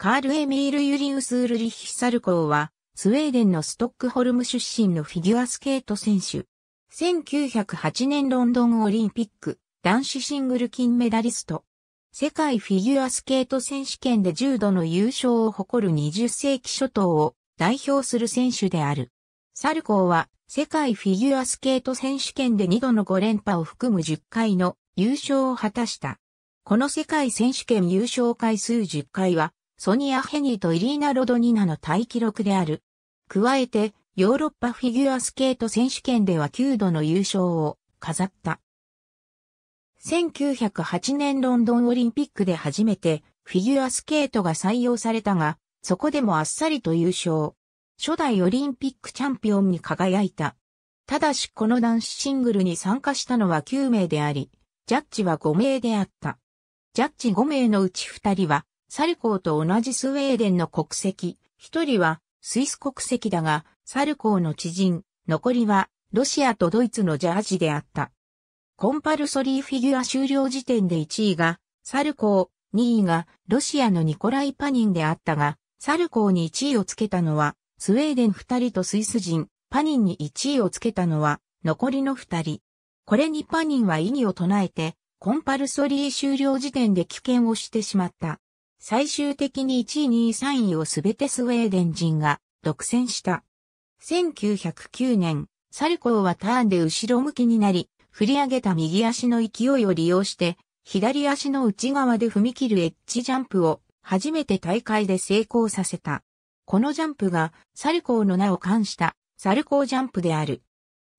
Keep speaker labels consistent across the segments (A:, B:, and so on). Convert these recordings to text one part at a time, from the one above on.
A: カール・エミール・ユリウス・ウルリヒ・サルコーは、スウェーデンのストックホルム出身のフィギュアスケート選手。1908年ロンドンオリンピック、男子シングル金メダリスト。世界フィギュアスケート選手権で重度の優勝を誇る20世紀初頭を代表する選手である。サルコーは世界フィギュアスケート選手権で2度の5連覇を含む10回の優勝を果たした。この世界選手権優勝回数10回はソニア・ヘニーとイリーナ・ロドニナの大記録である。加えて、ヨーロッパフィギュアスケート選手権では9度の優勝を飾った。1908年ロンドンオリンピックで初めてフィギュアスケートが採用されたが、そこでもあっさりと優勝。初代オリンピックチャンピオンに輝いた。ただしこの男子シングルに参加したのは9名であり、ジャッジは5名であった。ジャッジ5名のうち2人はサルコーと同じスウェーデンの国籍、一人はスイス国籍だが、サルコーの知人、残りはロシアとドイツのジャージであった。コンパルソリーフィギュア終了時点で1位がサルコー、2位がロシアのニコライ・パニンであったが、サルコーに1位をつけたのは、スウェーデン2人とスイス人、パニンに1位をつけたのは、残りの2人。これにパニンは異議を唱えて、コンパルソリー終了時点で棄権をしてしまった。最終的に1位2位3位をすべてスウェーデン人が独占した。1909年、サルコーはターンで後ろ向きになり、振り上げた右足の勢いを利用して、左足の内側で踏み切るエッジジャンプを初めて大会で成功させた。このジャンプがサルコーの名を冠したサルコージャンプである。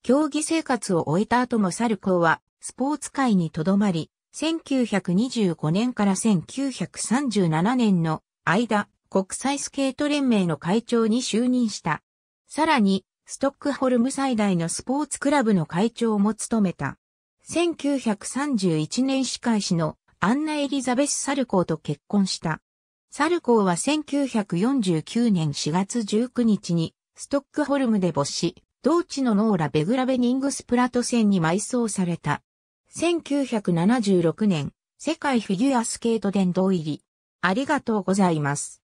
A: 競技生活を終えた後もサルコーはスポーツ界にとどまり、1925年から1937年の間、国際スケート連盟の会長に就任した。さらに、ストックホルム最大のスポーツクラブの会長も務めた。1931年司会師のアンナ・エリザベス・サルコーと結婚した。サルコーは1949年4月19日にストックホルムで没し、同地のノーラ・ベグラベニングスプラト戦に埋葬された。1976年、世界フィギュアスケート殿堂入り。ありがとうございます。